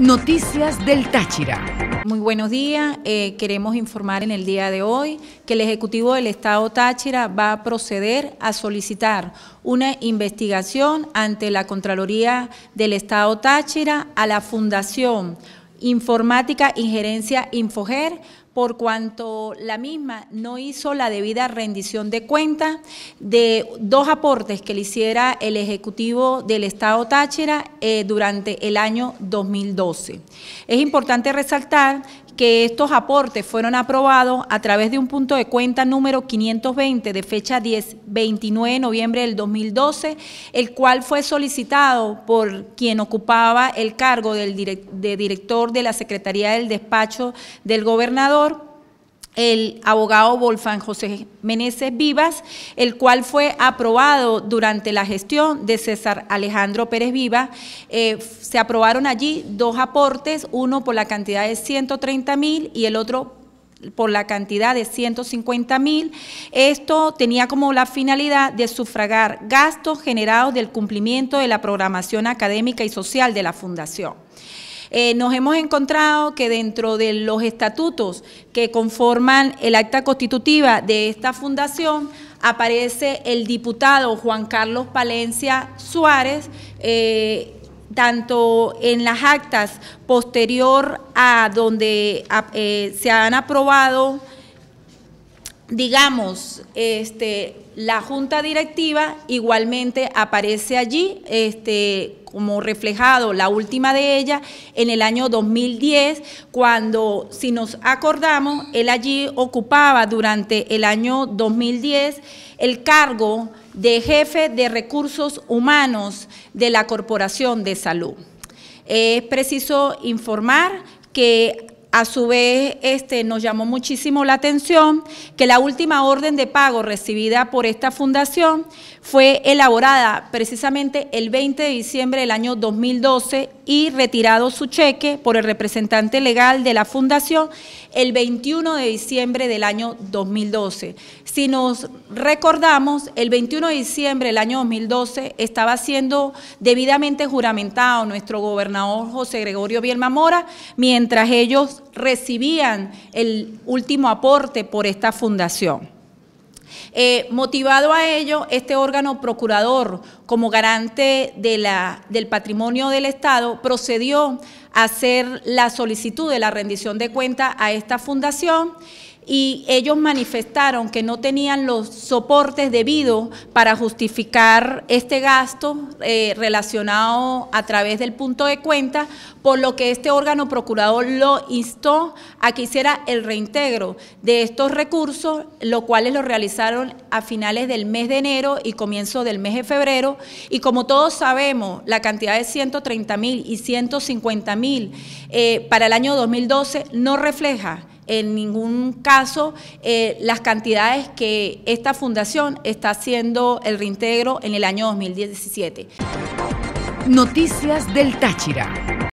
Noticias del Táchira. Muy buenos días. Eh, queremos informar en el día de hoy que el Ejecutivo del Estado Táchira va a proceder a solicitar una investigación ante la Contraloría del Estado Táchira a la Fundación Informática Injerencia Infoger por cuanto la misma no hizo la debida rendición de cuenta de dos aportes que le hiciera el Ejecutivo del Estado Táchira eh, durante el año 2012. Es importante resaltar que estos aportes fueron aprobados a través de un punto de cuenta número 520 de fecha 10, 29 de noviembre del 2012, el cual fue solicitado por quien ocupaba el cargo de director de la Secretaría del Despacho del Gobernador el abogado Wolfgang José Meneses Vivas, el cual fue aprobado durante la gestión de César Alejandro Pérez Vivas. Eh, se aprobaron allí dos aportes, uno por la cantidad de 130 mil y el otro por la cantidad de 150 mil. Esto tenía como la finalidad de sufragar gastos generados del cumplimiento de la programación académica y social de la Fundación. Eh, nos hemos encontrado que dentro de los estatutos que conforman el acta constitutiva de esta fundación, aparece el diputado Juan Carlos Palencia Suárez, eh, tanto en las actas posterior a donde eh, se han aprobado digamos, este, la junta directiva igualmente aparece allí este, como reflejado, la última de ella en el año 2010, cuando, si nos acordamos, él allí ocupaba durante el año 2010 el cargo de jefe de recursos humanos de la Corporación de Salud. Es preciso informar que a su vez, este, nos llamó muchísimo la atención que la última orden de pago recibida por esta fundación fue elaborada precisamente el 20 de diciembre del año 2012 y retirado su cheque por el representante legal de la fundación el 21 de diciembre del año 2012. Si nos recordamos, el 21 de diciembre del año 2012 estaba siendo debidamente juramentado nuestro gobernador José Gregorio Bielma Mora, mientras ellos recibían el último aporte por esta fundación. Eh, motivado a ello, este órgano procurador, como garante de la, del patrimonio del Estado, procedió a hacer la solicitud de la rendición de cuenta a esta fundación y ellos manifestaron que no tenían los soportes debidos para justificar este gasto eh, relacionado a través del punto de cuenta, por lo que este órgano procurador lo instó a que hiciera el reintegro de estos recursos, los cuales lo realizaron a finales del mes de enero y comienzo del mes de febrero. Y como todos sabemos, la cantidad de 130 mil y 150 mil eh, para el año 2012 no refleja en ningún caso eh, las cantidades que esta fundación está haciendo el reintegro en el año 2017. Noticias del Táchira.